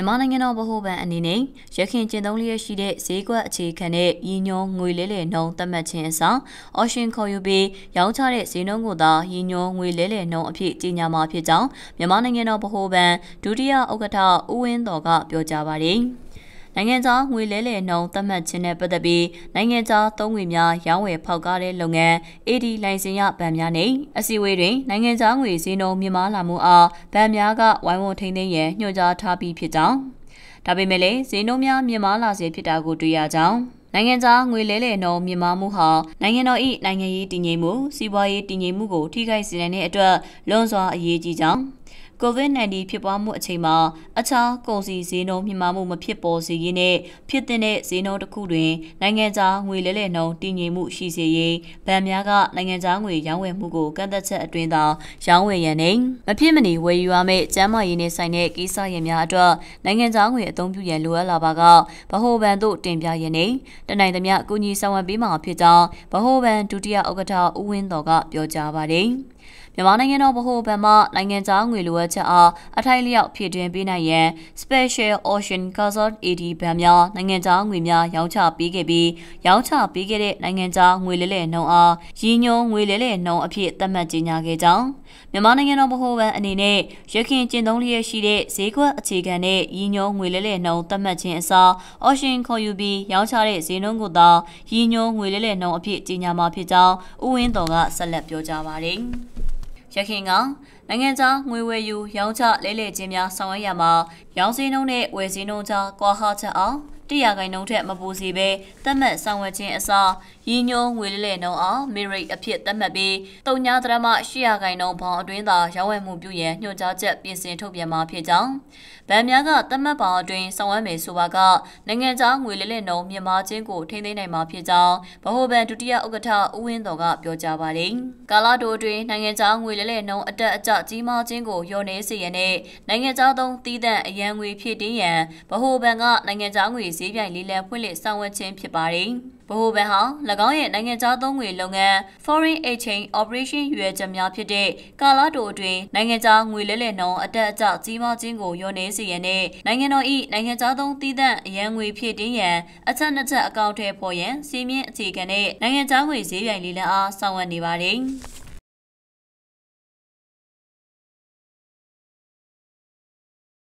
မြန်မာနိုင်ငံတော်ဗဟိုဘဏ်အနေနဲ့ရခင်ကျင့်သုံးလျက်ရှိတဲ့ဈေးကွက်အခြေခံနဲ့ရည်ညွှန်းငွေလဲလှယ်နှုန်းသတ်မှတ်ခြင်းအစားအော်ရှင်ခေါ်ယူပြီးရောင်းချတဲ့ဈေးနှုန်းကိုသာရည်ညွှန်းငွေလဲလှယ်နှုန်းအဖြစ်ကြေညာမှာဖြစ်ကြောင်းမြန်မာနိုင်ငံတော်ဗဟိုဘဏ်ဒုတိယဥက္ကဋ္ဌဦးဝင်းတော်ကပြောကြားပါတယ်။နိုင်ငံခြားငွေလဲလှယ်နှုန်းသတ်မှတ်ခြင်းနဲ့ပတ်သက်ပြီးနိုင်ငံခြားသုံးငွေများရောင်းဝယ်ဖောက်ကားတဲ့လုပ်ငန်း AD လိုင်စင်ရဗန်များနဲ့အစည်းအဝေးတွင်နိုင်ငံခြားငွေဈေးနှုန်းမြင့်မားလာမှုအားဗန်များကဝိုင်းဝန်းထိန်းသိမ်းရန်ညွှန်ကြားထားပြီးဖြစ်ကြောင်းဒါပေမဲ့လည်းဈေးနှုန်းများမြင့်မားလာစေဖြစ်တာကိုတွေ့ရကြောင်းနိုင်ငံသားငွေလဲလှယ်နှုန်းမြင့်မားမှုဟာနိုင်ငံတော်၏နိုင်ငံရေးတည်ငြိမ်မှုစီးပွားရေးတည်ငြိမ်မှုကို ထိခိုက်စေနိုင်တဲ့အတွက်လွန်စွာအရေးကြီးကြောင်း COVID-19 ဖြစ်ပွားမှုအချိန်မှာအခြားကုန်စည်ဈေးနှုန်းမြင့်မားမှုမဖြစ်ပေါ်စေရေးနဲ့ဖြစ်တဲ့ဈေးနှုန်းတစ်ခုတွင်နိုင်ငံခြားငွေလဲလှယ်နှုန်းတည်ငြိမ်မှုရှိစေရေးဗန်များကနိုင်ငံခြားငွေရောင်းဝယ်မှုကိုကန့်သက်ချက်အတွင်းသာရောင်းဝယ်ရန်နှင့်မဖြစ်မနေဝယ်ယူရမယ့်ကျန်းမာရေးနဲ့ဆိုင်တဲ့ကိစ္စရပ်များအတွက်နိုင်ငံခြားငွေအသုံးပြုရန်လိုအပ်လာပါကဗဟိုဘဏ်သို့တင်ပြရန်နှင့်တနိုင်သမျှအကူအညီဆောင်ရွက်ပေးမှာဖြစ်ကြောင်းဗဟိုဘဏ်ဒုတိယဥက္ကဋ္ဌဦးဝင်းတော်ကပြောကြားပါတယ်။မြန်မာနိုင်ငံတော်ဗဟိုဘဏ်မှနိုင်ငံခြားငွေလိုအပ်ချက်အားအထိုက်လျောက်ဖြည့်တင်းပေးနိုင်ရန် Special Ocean Consort AD ဘဏ်များနိုင်ငံခြားငွေများရောင်းချပေးခဲ့ပြီးရောင်းချပေးခဲ့တဲ့နိုင်ငံခြားငွေလဲလှယ်နှုန်းအားရည်ညွှန်းငွေလဲလှယ်နှုန်းအဖြစ်သတ်မှတ်ကြေညာခဲ့ကြောင်းမြန်မာနိုင်ငံတော်ဗဟိုဘဏ်အနေနဲ့ရခင်ကျင့်သုံးလျက်ရှိတဲ့ဈေးကွက်အခြေခံနဲ့ရည်ညွှန်းငွေလဲလှယ်နှုန်းသတ်မှတ်ခြင်းအစား Ocean ခေါ်ယူပြီးရောင်းချတဲ့ဈေးနှုန်းကိုသာရည်ညွှန်းငွေလဲလှယ်နှုန်းအဖြစ်ကြေညာမှာဖြစ်ကြောင်းဥဝင်းတော်ကဆက်လက်ပြောကြားပါတယ်။小黑鱼。နိုင်ငံခြားငွေဝယ်ယူ ရောင်းချလဲလှယ်ခြင်းများဆောင်ရွက်ရမှာရောင်းစင်းနှုန်းနဲ့ဝယ်စင်းနှုန်းကြားကွာဟချက်အောင်တရာခိုင်နှုန်းထက်မပိုစီပဲသတ်မှတ်ဆောင်ရွက်ခြင်းအစားရည်ညွှန်းငွေလဲလှယ်နှုန်းအောင်မေရိတ်အဖြစ်သတ်မှတ်ပြီးတုံညာသရမ800ခိုင်နှုန်းပေါင်အတွင်းသာရောင်းဝယ်မှုပြုရန်ညွှန်ကြားချက်ပြင်ဆင်ထုတ်ပြန်မှာဖြစ်ကြောင်းဗန်များကသတ်မှတ်ပေါင်အတွင်းဆောင်ရွက်မယ်ဆိုပါကနိုင်ငံခြားငွေလဲလှယ်နှုန်းမြန်မာချင်းကိုထိန်းသိမ်းနိုင်မှာဖြစ်ကြောင်းဗဟိုဘဏ်ဒုတိယဥက္ကဋ္ဌဦးဝင်းတော်ကပြောကြားပါတယ်။ကာလာတိုအတွင်းနိုင်ငံခြားငွေလဲလှယ်နှုန်းအတက်အကျကြီးမားခြင်းကိုလျော့နေစေရန်နဲ့နိုင်ငံခြားသုံးသီးသန့်အရန်ငွေဖြည့်တင်းရန်ဗဟိုဘဏ်ကနိုင်ငံခြားငွေဈေးပြိုင်လေးလံဖွင့်လှစ်ဆောင်ရွက်ခြင်းဖြစ်ပါတယ်။ဗဟိုဘဏ်ဟာ၎င်းရဲ့နိုင်ငံခြားသုံးငွေလုပ်ငန်း Foreign Exchange Operation ရွေးချက်များဖြစ်တဲ့ကာလာတိုအတွင်းနိုင်ငံခြားငွေလဲလှယ်နှုန်းအတက်အကျကြီးမားခြင်းကိုညှို့နှိုင်းစေရန်နဲ့နိုင်ငံတော်၏နိုင်ငံခြားသုံးသီးသန့်အရန်ငွေဖြည့်တင်းရန်အချက်နှစ်ချက်အကောင့်ထဲပေါ်ရန်စီမင်းအခြေခံနဲ့နိုင်ငံခြားငွေဈေးပြိုင်လေးလံအားဆောင်ရွက်နေပါတယ်။